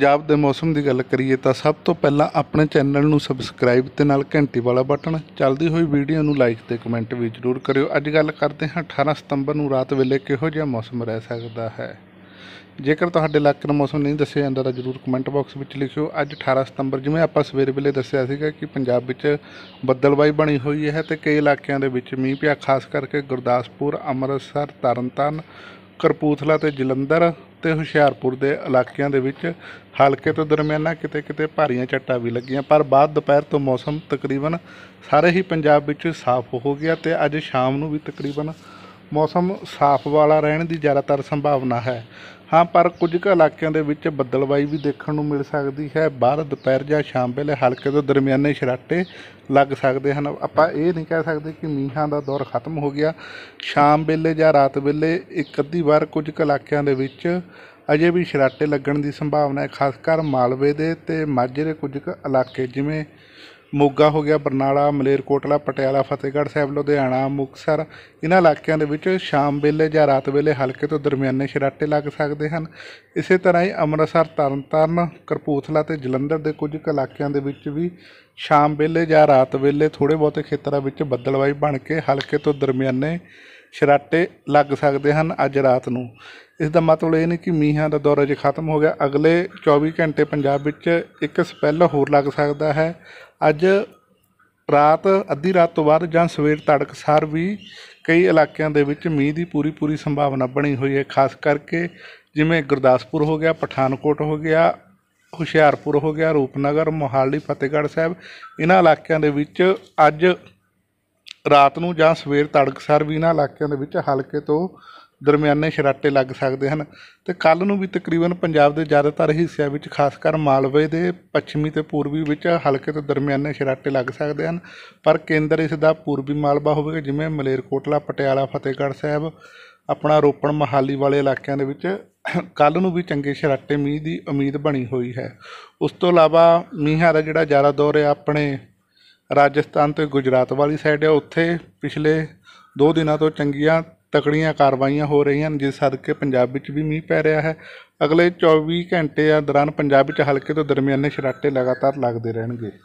ਪੰਜਾਬ ਦੇ ਮੌਸਮ ਦੀ ਗੱਲ ਕਰੀਏ ਤਾਂ ਸਭ ਤੋਂ ਪਹਿਲਾਂ ਆਪਣੇ ਚੈਨਲ ਨੂੰ ਸਬਸਕ੍ਰਾਈਬ ਤੇ ਨਾਲ ਘੰਟੀ ਵਾਲਾ ਬਟਨ ਚੱਲਦੀ ਹੋਈ ਵੀਡੀਓ ਨੂੰ ਲਾਈਕ ਤੇ ਕਮੈਂਟ ਵੀ ਜ਼ਰੂਰ ਕਰਿਓ ਅੱਜ ਗੱਲ ਕਰਦੇ ਹਾਂ 18 ਸਤੰਬਰ ਨੂੰ ਰਾਤ ਵੇਲੇ ਕਿਹੋ ਜਿਹਾ ਮੌਸਮ ਰਹਿ ਸਕਦਾ ਹੈ ਜੇਕਰ ਤੁਹਾਡੇ ਇਲਾਕੇ ਦਾ ਮੌਸਮ ਨਹੀਂ ਦੱਸਿਆ ਜਾਂਦਾ ਤਾਂ ਜ਼ਰੂਰ ਕਮੈਂਟ ਬਾਕਸ ਵਿੱਚ ਲਿਖਿਓ ਅੱਜ 18 ਸਤੰਬਰ ਜਿਵੇਂ ਆਪਾਂ ਸਵੇਰ ਵੇਲੇ ਦੱਸਿਆ ਸੀਗਾ ਕਿ ਪੰਜਾਬ ਵਿੱਚ ਬੱਦਲਬਾਈ ਬਣੀ ਹੋਈ ਹੈ ਤੇ ਕਈ ਇਲਾਕਿਆਂ ਦੇ ਵਿੱਚ ਮੀਂਹ ਪਿਆ ਖਾਸ ਕਰਕੇ ਗੁਰਦਾਸਪੁਰ ਅੰਮ੍ਰਿਤਸਰ ਤਰਨਤਾਰਨ ਕਰਪੂਥਲਾ ਤੇ ਜਲੰਧਰ ਤੇ ਹੁਸ਼ਿਆਰਪੁਰ ਦੇ ਇਲਾਕਿਆਂ ਦੇ ਵਿੱਚ ਹਲਕੇ ਤੋਂ ਦਰਮਿਆਨਾ ਕਿਤੇ ਕਿਤੇ ਭਾਰੀਆਂ ਝੱਟਾਂ ਵੀ ਲੱਗੀਆਂ ਪਰ ਬਾਅਦ ਦੁਪਹਿਰ ਤੋਂ ਮੌਸਮ ਤਕਰੀਬਨ ਸਾਰੇ ਹੀ ਪੰਜਾਬ ਵਿੱਚ ਸਾਫ਼ ਹੋ ਗਿਆ ਤੇ ਅੱਜ ਸ਼ਾਮ ਨੂੰ ਵੀ ਤਕਰੀਬਨ ਮੌਸਮ ਸਾਫ਼ ਵਾਲਾ ਰਹਿਣ ਦੀ ਜ਼ਿਆਦਾਤਰ ਸੰਭਾਵਨਾ ਹੈ ਹਾਂ ਪਰ ਕੁਝ ਕੁ ਇਲਾਕਿਆਂ ਦੇ ਵਿੱਚ ਬੱਦਲਬਾਈ ਵੀ ਦੇਖਣ ਨੂੰ ਮਿਲ ਸਕਦੀ ਹੈ ਬਾਹਰ ਦੁਪਹਿਰ ਜਾਂ ਸ਼ਾਮ ਵੇਲੇ ਹਲਕੇ ਤੋਂ ਦਰਮਿਆਨੇ ਛਰਾਟੇ ਲੱਗ ਸਕਦੇ ਹਨ ਆਪਾਂ ਇਹ ਨਹੀਂ ਕਹਿ ਸਕਦੇ ਕਿ ਮੀਂਹਾਂ ਦਾ ਦੌਰ ਖਤਮ ਹੋ ਗਿਆ ਸ਼ਾਮ ਵੇਲੇ ਜਾਂ ਰਾਤ ਵੇਲੇ ਇੱਕ ਅੱਧੀ ਵਾਰ ਕੁਝ ਕੁ ਇਲਾਕਿਆਂ ਦੇ ਵਿੱਚ ਅਜੇ ਵੀ ਛਰਾਟੇ ਲੱਗਣ ਦੀ ਸੰਭਾਵਨਾ ਹੈ ਖਾਸ ਕਰ ਮਾਲਵੇ ਦੇ ਤੇ ਮਾਝੇ ਦੇ ਕੁਝ ਕੁ ਇਲਾਕੇ ਜਿਵੇਂ ਮੋਗਾ ਹੋ ਗਿਆ ਬਰਨਾਲਾ ਮਲੇਰਕੋਟਲਾ ਪਟਿਆਲਾ ਫਤਿਹਗੜ੍ਹ ਸਾਹਿਬ ਲੁਧਿਆਣਾ ਮੁਕਸਰ ਇਹਨਾਂ ਇਲਾਕਿਆਂ ਦੇ ਵਿੱਚ ਸ਼ਾਮ ਵੇਲੇ ਜਾਂ ਰਾਤ ਵੇਲੇ ਹਲਕੇ ਤੋਂ ਦਰਮਿਆਨੇ ਸ਼ਰਾਟੇ ਲੱਗ ਸਕਦੇ ਹਨ ਇਸੇ ਤਰ੍ਹਾਂ ਹੀ ਅੰਮ੍ਰਿਤਸਰ ਤਰਨਤਾਰਨ ਕਰਪੂਥਲਾ ਤੇ ਜਲੰਧਰ ਦੇ ਕੁਝ ਇਲਾਕਿਆਂ ਦੇ ਵਿੱਚ ਵੀ ਸ਼ਾਮ ਵੇਲੇ ਜਾਂ ਰਾਤ ਵੇਲੇ ਥੋੜੇ ਬਹੁਤੇ ਖੇਤਰਾਂ ਵਿੱਚ ਬੱਦਲਵਾਈ ਬਣ ਕੇ ਹਲਕੇ ਤੋਂ ਦਰਮਿਆਨੇ ਸ਼ਰਾਟੇ ਲੱਗ ਸਕਦੇ ਹਨ ਅੱਜ ਰਾਤ ਨੂੰ ਇਸ ਦਾ ਮਤਲਬ ਇਹ ਨਹੀਂ ਕਿ ਮੀਂਹਾਂ ਦਾ ਦੌਰ ਅਜੇ ਖਤਮ ਹੋ ਗਿਆ ਅਗਲੇ 24 ਘੰਟੇ ਪੰਜਾਬ ਵਿੱਚ ਇੱਕ ਸਪੈਲ ਹੋਰ ਲੱਗ ਸਕਦਾ ਹੈ ਅੱਜ ਰਾਤ ਅੱਧੀ ਰਾਤ ਤੋਂ ਬਾਅਦ ਜਾਂ ਸਵੇਰ ਤੜਕਸਾਰ ਵੀ ਕਈ ਇਲਾਕਿਆਂ ਦੇ ਵਿੱਚ ਮੀਂਹ ਦੀ ਪੂਰੀ ਪੂਰੀ ਸੰਭਾਵਨਾ ਬਣੀ ਹੋਈ ਹੈ ਖਾਸ ਕਰਕੇ ਜਿਵੇਂ ਗੁਰਦਾਸਪੁਰ ਹੋ ਗਿਆ ਪਠਾਨਕੋਟ ਹੋ ਗਿਆ ਹੁਸ਼ਿਆਰਪੁਰ ਹੋ ਗਿਆ ਰੂਪਨਗਰ ਮੋਹਾਲੀ ਫਤਿਹਗੜ੍ਹ ਸਾਹਿਬ ਇਹਨਾਂ ਇਲਾਕਿਆਂ ਦੇ ਵਿੱਚ ਅੱਜ ਰਾਤ ਨੂੰ ਜਾਂ ਸਵੇਰ ਤੜਕਸਾਰ ਵੀ ਇਹਨਾਂ ਇਲਾਕਿਆਂ ਦੇ ਵਿੱਚ ਹਲਕੇ ਤੋਂ ਦਰਮਿਆਨੇ ਸ਼ਰਾਟੇ ਲੱਗ ਸਕਦੇ ਹਨ ਤੇ ਕੱਲ ਨੂੰ ਵੀ ਤਕਰੀਬਨ ਪੰਜਾਬ ਦੇ ਜ਼ਿਆਦਾਤਰ ਹਿੱਸਿਆਂ ਵਿੱਚ ਖਾਸ ਕਰ ਮਾਲਵੇ ਦੇ ਪੱਛਮੀ ਤੇ ਪੂਰਬੀ ਵਿੱਚ ਹਲਕੇ ਤੋਂ ਦਰਮਿਆਨੇ ਸ਼ਰਾਟੇ ਲੱਗ ਸਕਦੇ ਹਨ ਪਰ ਕੇਂਦਰ ਇਸ ਦਾ ਪੂਰਬੀ ਮਾਲਵਾ ਹੋਵੇਗਾ ਜਿਵੇਂ ਮਲੇਰਕੋਟਲਾ ਪਟਿਆਲਾ ਫਤਿਹਗੜ੍ਹ ਸਾਹਿਬ ਆਪਣਾ ਰੋਪਣ ਮਹਾਲੀ ਵਾਲੇ ਇਲਾਕਿਆਂ ਦੇ ਵਿੱਚ ਕੱਲ ਨੂੰ ਵੀ ਚੰਗੇ ਸ਼ਰਾਟੇ ਮੀਂਹ ਦੀ ਉਮੀਦ ਬਣੀ ਹੋਈ ਹੈ ਉਸ ਤੋਂ ਇਲਾਵਾ ਮੀਂਹਾਂ ਦਾ ਜਿਹੜਾ ਜ਼ਿਆਦਾ ਦੌਰ ਹੈ ਆਪਣੇ ਰਾਜਸਥਾਨ ਤੇ ਗੁਜਰਾਤ ਵਾਲੀ ਸਾਈਡ ਹੈ ਉੱਥੇ ਪਿਛਲੇ 2 ਦਿਨਾਂ ਤੋਂ ਚੰਗੀਆਂ ਤਕੜੀਆਂ ਕਾਰਵਾਈਆਂ ਹੋ ਰਹੀਆਂ ਹਨ ਜਿਸ ਸਦਕੇ ਪੰਜਾਬ ਵਿੱਚ ਵੀ ਮੀਂਹ ਪੈ ਰਿਹਾ ਹੈ ਅਗਲੇ 24 ਘੰਟੇ ਦੌਰਾਨ ਪੰਜਾਬ ਵਿੱਚ ਹਲਕੇ ਤੋਂ ਦਰਮਿਆਨੇ ਛਰਾਟੇ ਲਗਾਤਾਰ ਲੱਗਦੇ ਰਹਿਣਗੇ